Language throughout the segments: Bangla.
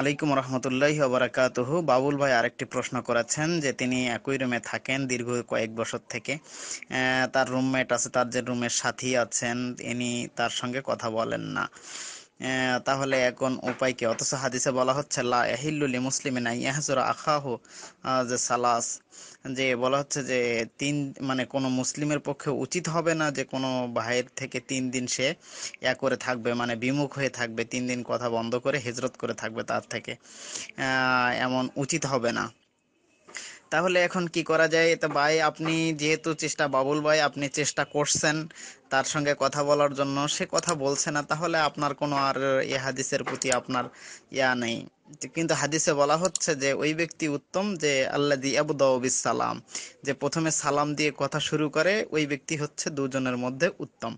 আলাইকুম রহমতুল্লাহ বারাকাতহ বাবুল ভাই আরেকটি প্রশ্ন করেছেন যে তিনি একই রুমে থাকেন দীর্ঘ কয়েক বছর থেকে তার রুমমেট আছে তার যে রুমের সাথী আছেন ইনি তার সঙ্গে কথা বলেন না তাহলে এখন উপায় কি অথচ হাদিসে বলা হচ্ছে লা মুসলিম মুসলিমে নাই ইয়াহজুরা আখাহু যে সালাস যে বলা হচ্ছে যে তিন মানে কোনো মুসলিমের পক্ষে উচিত হবে না যে কোনো ভাইয়ের থেকে তিন দিন সে এ করে থাকবে মানে বিমুখ হয়ে থাকবে তিন দিন কথা বন্ধ করে হেজরত করে থাকবে তার থেকে এমন উচিত হবে না তাহলে এখন কি করা যায় এটা ভাই আপনি যেহেতু চেষ্টা বাবুল ভাই আপনি চেষ্টা করছেন তার সঙ্গে কথা বলার জন্য সে কথা বলছে না তাহলে আপনার কোনো আর এ হাদিসের প্রতি আপনার ইয়া নেই কিন্তু হাদিসে বলা হচ্ছে যে ওই ব্যক্তি উত্তম যে আল্লাহ আবুদাউবিস সালাম যে প্রথমে সালাম দিয়ে কথা শুরু করে ওই ব্যক্তি হচ্ছে দুজনের মধ্যে উত্তম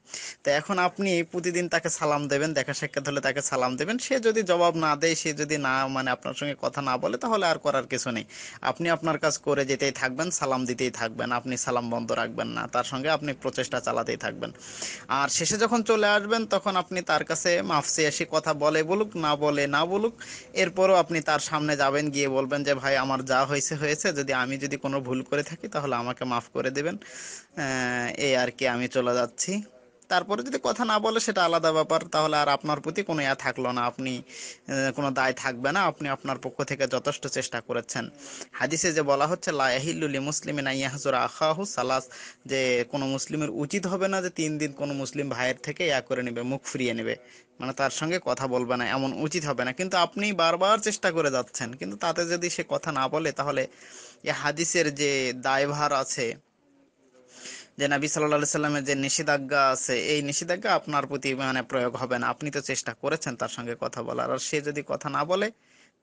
তো এখন আপনি প্রতিদিন তাকে সালাম দেবেন দেখা সাক্ষাৎ হলে তাকে সালাম দেবেন সে যদি জবাব না দেয় সে যদি না মানে আপনার সঙ্গে কথা না বলে তাহলে আর করার কিছু নেই আপনি আপনার কাজ করে যেতেই থাকবেন সালাম দিতেই থাকবেন আপনি সালাম বন্ধ রাখবেন না তার সঙ্গে আপনি প্রচেষ্টা চালাতেই থাকবেন আর শেষে যখন চলে আসবেন তখন আপনি তার কাছে মাফসে এসে কথা বলে বলুক না বলে না বলুক এরপর তারপরও আপনি তার সামনে যাবেন গিয়ে বলবেন যে ভাই আমার যা হয়েছে হয়েছে যদি আমি যদি কোনো ভুল করে থাকি তাহলে আমাকে মাফ করে দেবেন এই আর কি আমি চলে যাচ্ছি তারপরে যদি কথা না বলে সেটা আলাদা ব্যাপার তাহলে আর আপনার প্রতি কোনো ইয়া থাকলো না আপনি কোনো দায় থাকবে না আপনি আপনার পক্ষ থেকে যথেষ্ট চেষ্টা করেছেন হাদিসে যে বলা হচ্ছে লাহিল্লুলি মুসলিমিন আইয়াহজুর আখাহু সালাস যে কোনো মুসলিমের উচিত হবে না যে তিন দিন কোনো মুসলিম ভাইয়ের থেকে ইয়া করে নেবে মুখ ফিরিয়ে নেবে মানে তার সঙ্গে কথা বলবে না এমন উচিত হবে না কিন্তু আপনি বারবার চেষ্টা করে যাচ্ছেন কিন্তু তাতে যদি সে কথা না বলে তাহলে এ হাদিসের যে দায়ভার আছে যে নাবি সাল্লাহ সাল্লামের যে নিষেধাজ্ঞা আছে এই নিষেধাজ্ঞা আপনার প্রতি মানে প্রয়োগ হবে না আপনি তো চেষ্টা করেছেন তার সঙ্গে কথা বলার আর সে যদি কথা না বলে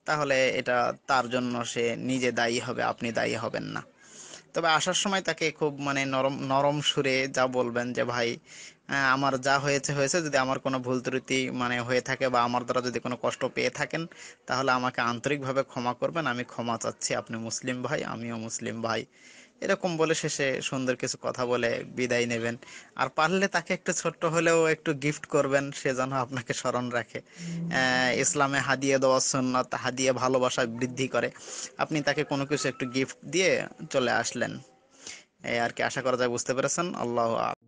তাহলে এটা তার জন্য সে নিজে দায়ী হবে আপনি দায়ী হবেন না তবে আসার সময় তাকে খুব মানে নরম নরম সুরে যা বলবেন যে ভাই আমার যা হয়েছে হয়েছে যদি আমার কোনো ভুল ত্রুটি মানে হয়ে থাকে বা আমার দ্বারা যদি কোনো কষ্ট পেয়ে থাকেন তাহলে আমাকে আন্তরিকভাবে ক্ষমা করবেন আমি ক্ষমা চাচ্ছি আপনি মুসলিম ভাই আমিও মুসলিম ভাই এরকম বলে শেষে সুন্দর কিছু কথা বলে বিদায় নেবেন আর পারলে তাকে একটু ছোট্ট হলেও একটু গিফট করবেন সে যেন আপনাকে স্মরণ রাখে ইসলামে হাদিয়ে দেওয়া সন্ন্যত হাদিয়ে ভালোবাসা বৃদ্ধি করে আপনি তাকে কোনো কিছু একটু গিফট দিয়ে চলে আসলেন আর কি আশা করা যায় বুঝতে পেরেছেন আল্লাহ